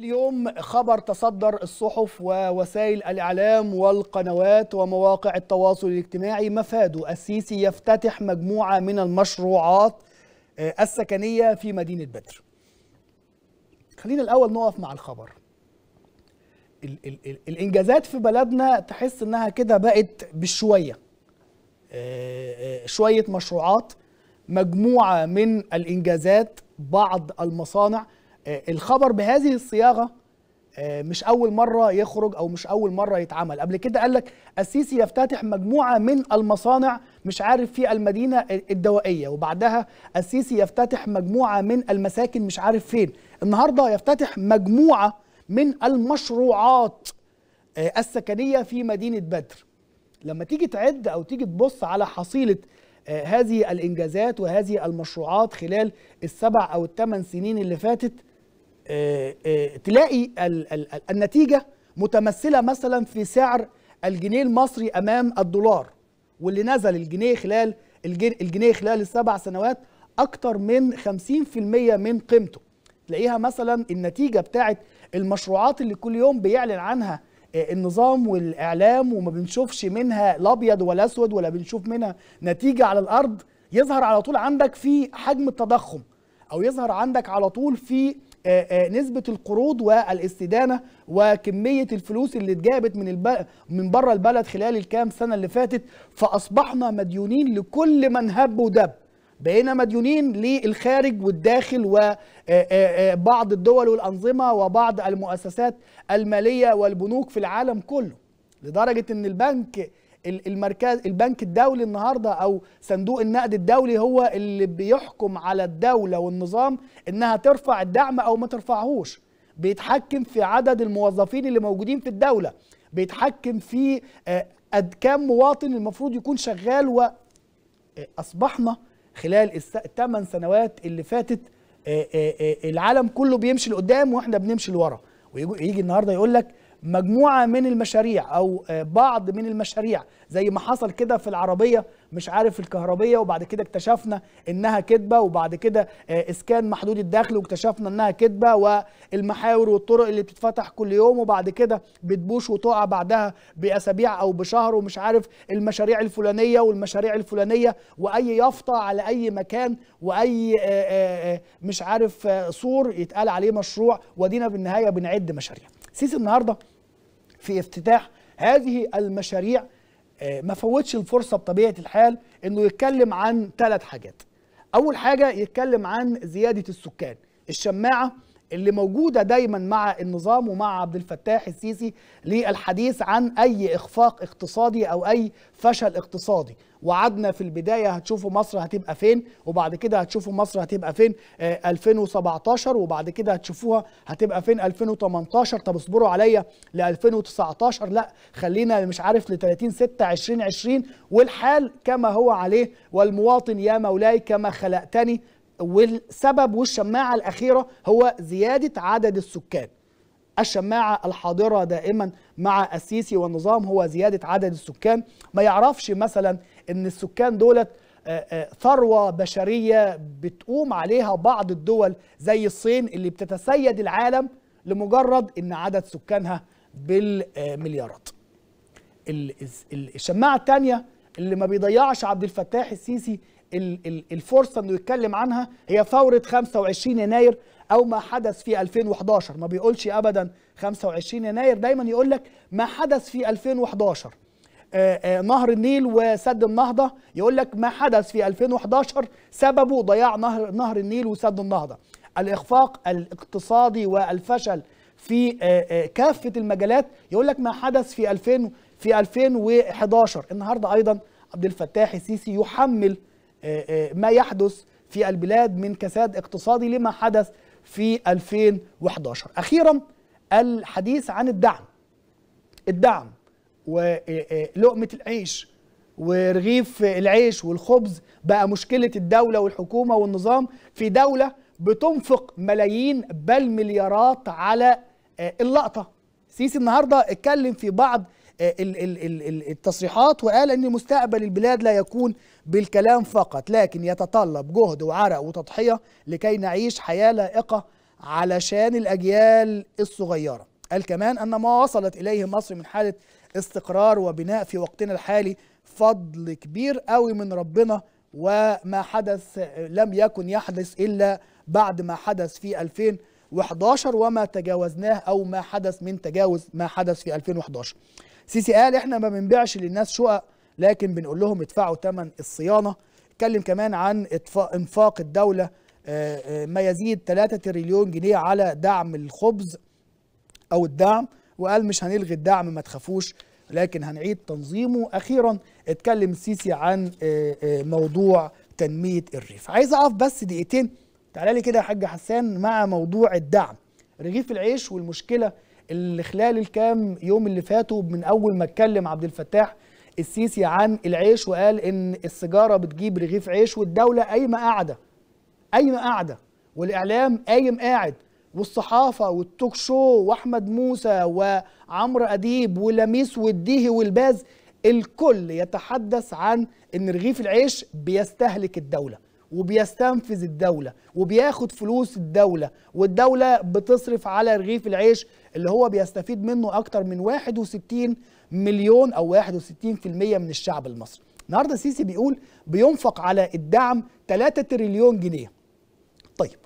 اليوم خبر تصدر الصحف ووسائل الإعلام والقنوات ومواقع التواصل الاجتماعي مفاده السيسي يفتتح مجموعة من المشروعات آه، السكنية في مدينة بدر خلينا الأول نقف مع الخبر ال ال ال الإنجازات في بلدنا تحس إنها كده بقت بالشوية آه، آه، شوية مشروعات مجموعة من الإنجازات بعض المصانع آه، الخبر بهذه الصياغه آه، مش اول مره يخرج او مش اول مره يتعمل قبل كده قال لك السيسي يفتتح مجموعه من المصانع مش عارف في المدينه الدوائيه وبعدها السيسي يفتتح مجموعه من المساكن مش عارف فين النهارده يفتتح مجموعه من المشروعات آه، السكنيه في مدينه بدر لما تيجي تعد او تيجي تبص على حصيله هذه الانجازات وهذه المشروعات خلال السبع او الثمان سنين اللي فاتت آه، آه، تلاقي النتيجه متمثله مثلا في سعر الجنيه المصري امام الدولار واللي نزل الجنيه خلال الجنيه خلال السبع سنوات اكتر من 50% من قيمته تلاقيها مثلا النتيجه بتاعه المشروعات اللي كل يوم بيعلن عنها آه، النظام والاعلام وما بنشوفش منها الابيض ولا اسود ولا بنشوف منها نتيجه على الارض يظهر على طول عندك في حجم التضخم او يظهر عندك على طول في آه، آه، نسبه القروض والاستدانه وكميه الفلوس اللي اتجابت من الب... من بره البلد خلال الكام سنه اللي فاتت فاصبحنا مديونين لكل من هب ودب بقينا مديونين للخارج والداخل وبعض آه، الدول والانظمه وبعض المؤسسات الماليه والبنوك في العالم كله لدرجه ان البنك المركز البنك الدولي النهارده او صندوق النقد الدولي هو اللي بيحكم على الدوله والنظام انها ترفع الدعم او ما ترفعهوش بيتحكم في عدد الموظفين اللي موجودين في الدوله بيتحكم في آه، قد كام مواطن المفروض يكون شغال و آه، اصبحنا خلال الثمان سنوات اللي فاتت آه، العالم كله بيمشي لقدام واحنا بنمشي لورا ويجي النهارده يقول لك مجموعه من المشاريع او آه، بعض من المشاريع زي ما حصل كده في العربيه مش عارف الكهربيه وبعد كده اكتشفنا انها كدبة وبعد كده آه، اسكان محدود الدخل واكتشفنا انها كدبة والمحاور والطرق اللي بتتفتح كل يوم وبعد كده بتبوش وتقع بعدها باسابيع او بشهر ومش عارف المشاريع الفلانيه والمشاريع الفلانيه واي يافطه على اي مكان واي آه، مش عارف سور يتقال عليه مشروع ودينا بالنهايه بنعد مشاريع سيسي النهارده في افتتاح هذه المشاريع آه، ما فوتش الفرصه بطبيعه الحال انه يتكلم عن ثلاث حاجات. اول حاجه يتكلم عن زياده السكان، الشماعه اللي موجوده دايما مع النظام ومع عبد الفتاح السيسي للحديث عن اي اخفاق اقتصادي او اي فشل اقتصادي. وعدنا في البدايه هتشوفوا مصر هتبقى فين وبعد كده هتشوفوا مصر هتبقى فين 2017 آه، وبعد كده هتشوفوها هتبقى فين 2018 طب اصبروا عليا ل 2019 لا خلينا مش عارف ل 30 6 2020 والحال كما هو عليه والمواطن يا مولاي كما خلقتني والسبب والشماعه الاخيره هو زياده عدد السكان الشماعة الحاضرة دائما مع السيسي والنظام هو زيادة عدد السكان ما يعرفش مثلا أن السكان دولت آه، آه، ثروة بشرية بتقوم عليها بعض الدول زي الصين اللي بتتسيد العالم لمجرد أن عدد سكانها بالمليارات الشماعة الثانية اللي ما بيضيعش عبد الفتاح السيسي الفرصه انه يتكلم عنها هي ثوره 25 يناير او ما حدث في 2011 ما بيقولش ابدا 25 يناير دايما يقول لك ما حدث في 2011 آه، آه، نهر النيل وسد النهضه يقول لك ما حدث في 2011 سببه ضياع نهر نهر النيل وسد النهضه الاخفاق الاقتصادي والفشل في آه، كافه المجالات يقول لك ما حدث في 2000 في 2011 النهارده ايضا عبد الفتاح السيسي يحمل آه، آه، ما يحدث في البلاد من كساد اقتصادي لما حدث في 2011 أخيرا الحديث عن الدعم الدعم ولقمة آه، العيش ورغيف العيش والخبز بقى مشكلة الدولة والحكومة والنظام في دولة بتنفق ملايين بل مليارات على اللقطة سيسي النهاردة اتكلم في بعض آه، التصريحات وقال ان مستقبل البلاد لا يكون بالكلام فقط لكن يتطلب جهد وعرق وتضحيه لكي نعيش حياه لائقه علشان الاجيال الصغيره قال كمان ان ما وصلت اليه مصر من حاله استقرار وبناء في وقتنا الحالي فضل كبير قوي من ربنا وما حدث لم يكن يحدث الا بعد ما حدث في 2011 وما تجاوزناه او ما حدث من تجاوز ما حدث في 2011 سيسي قال احنا ما بنبيعش للناس شقق لكن بنقول لهم ادفعوا ثمن الصيانه اتكلم كمان عن انفاق الدوله آه، آه، ما يزيد 3 تريليون جنيه على دعم الخبز او الدعم وقال مش هنلغي الدعم ما تخافوش لكن هنعيد تنظيمه اخيرا اتكلم السيسي عن آه، موضوع تنميه الريف عايز اقف بس دقيقتين تعالى لي كده يا حاج حسان مع موضوع الدعم رغيف العيش والمشكله اللي خلال الكام يوم اللي فاتوا من اول ما اتكلم عبد الفتاح السيسي عن العيش وقال ان السيجاره بتجيب رغيف عيش والدوله قايمه قاعده قايمه قاعده والاعلام قايم قاعد والصحافه والتوك شو واحمد موسى وعمرو اديب ولميس والديهي والباز الكل يتحدث عن ان رغيف العيش بيستهلك الدوله وبيستنفذ الدولة وبياخد فلوس الدولة والدولة بتصرف على رغيف العيش اللي هو بيستفيد منه أكتر من 61 مليون أو 61% من الشعب المصري النهاردة السيسي بيقول بينفق على الدعم 3 تريليون جنيه طيب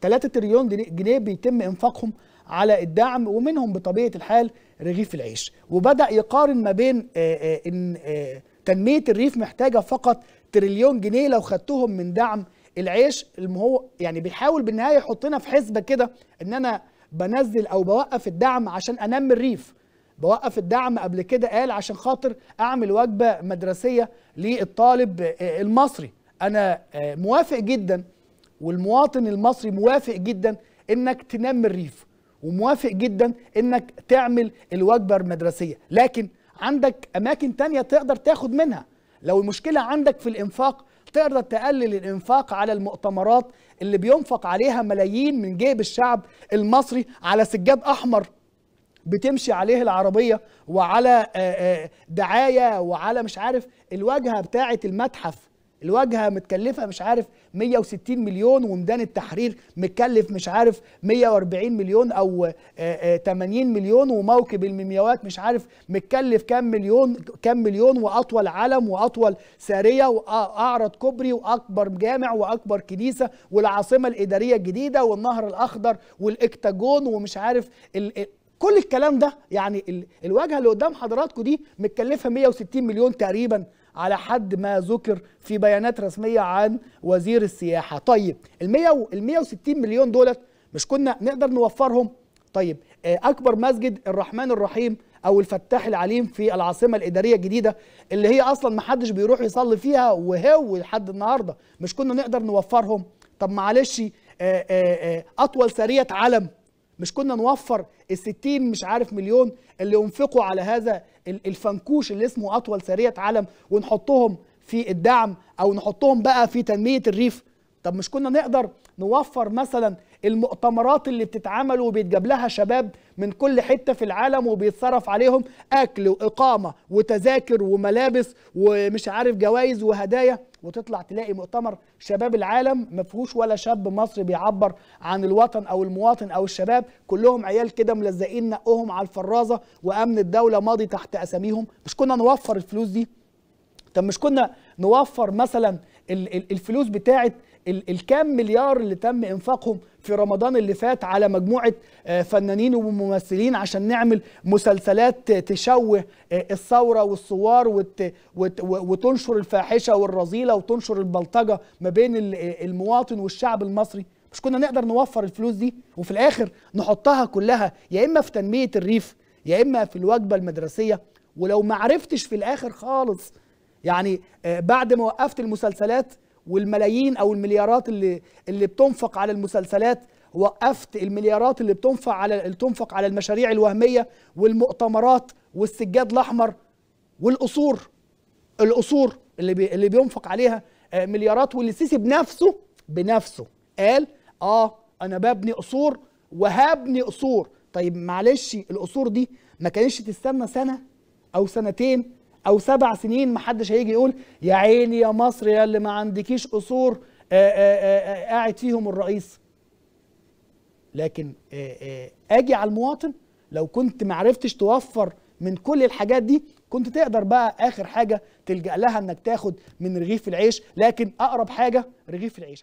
3 تريليون جنيه بيتم إنفاقهم على الدعم ومنهم بطبيعة الحال رغيف العيش وبدأ يقارن ما بين آآ آه، آآ آه، آه، تنمية الريف محتاجة فقط تريليون جنيه لو خدتهم من دعم العيش اللي هو يعني بيحاول بالنهايه يحطنا في حسبه كده ان انا بنزل او بوقف الدعم عشان انمي الريف بوقف الدعم قبل كده قال عشان خاطر اعمل وجبه مدرسيه للطالب آه، آه، المصري انا آه، موافق جدا والمواطن المصري موافق جدا انك تنمي الريف وموافق جدا انك تعمل الوجبه المدرسيه لكن عندك اماكن تانية تقدر تاخد منها لو المشكله عندك في الانفاق تقدر تقلل الانفاق على المؤتمرات اللي بينفق عليها ملايين من جيب الشعب المصري على سجاد احمر بتمشي عليه العربية وعلى آه، آه، دعاية وعلى مش عارف الواجهة بتاعة المتحف الواجهه متكلفه مش عارف 160 مليون وميدان التحرير متكلف مش عارف 140 مليون او 80 آه، آه، مليون وموكب الميمياوات مش عارف متكلف كام مليون كام مليون واطول علم واطول ساريه واعرض آه، كوبري واكبر جامع واكبر كنيسه والعاصمه الاداريه الجديده والنهر الاخضر والاكتاجون ومش عارف ال كل الكلام ده يعني الواجهه اللي قدام حضراتكم دي متكلفه 160 مليون تقريبا على حد ما ذكر في بيانات رسميه عن وزير السياحه طيب ال 160 مليون دولت مش كنا نقدر نوفرهم طيب آه، اكبر مسجد الرحمن الرحيم او الفتاح العليم في العاصمه الاداريه الجديده اللي هي اصلا ما حدش بيروح يصلي فيها وهو لحد النهارده مش كنا نقدر نوفرهم طب معلش آه، آه، اطول سريه علم مش كنا نوفر ال 60 مش عارف مليون اللي ينفقوا على هذا الفنكوش اللي اسمه اطول سريه عالم ونحطهم في الدعم او نحطهم بقى في تنميه الريف طب مش كنا نقدر نوفر مثلا المؤتمرات اللي بتتعمل وبيتجاب لها شباب من كل حتة في العالم وبيتصرف عليهم أكل وإقامة وتذاكر وملابس ومش عارف جوائز وهدايا وتطلع تلاقي مؤتمر شباب العالم ما فيهوش ولا شاب مصري بيعبر عن الوطن او المواطن او الشباب كلهم عيال كده ملزقين نقهم على الفرازه وامن الدوله ماضي تحت اساميهم مش كنا نوفر الفلوس دي طب مش كنا نوفر مثلا الفلوس بتاعه الكام مليار اللي تم انفاقهم في رمضان اللي فات على مجموعه آه، فنانين وممثلين عشان نعمل مسلسلات تشوه آه، الثوره والثوار وتنشر الفاحشه والرذيله وتنشر البلطجه ما بين المواطن والشعب المصري مش كنا نقدر نوفر الفلوس دي وفي الاخر نحطها كلها يا اما في تنميه الريف يا اما في الوجبه المدرسيه ولو ما عرفتش في الاخر خالص يعني آه، بعد ما وقفت المسلسلات والملايين او المليارات اللي اللي بتنفق على المسلسلات وقفت المليارات اللي بتنفق على اللي بتنفق على المشاريع الوهميه والمؤتمرات والسجاد الاحمر والقصور القصور اللي بي اللي بينفق عليها آه، مليارات واللي السيسي بنفسه بنفسه قال اه انا ببني قصور وهبني قصور طيب معلش القصور دي ما كانتش تستنى سنه او سنتين او سبع سنين ما حدش هيجي يقول يا عيني يا مصر يا اللي ما عندكيش قصور آه، آه، آه، قاعد فيهم الرئيس لكن اجي على المواطن لو كنت ما عرفتش توفر من كل الحاجات دي كنت تقدر بقى اخر حاجه تلجا لها انك تاخد من رغيف العيش لكن اقرب حاجه رغيف العيش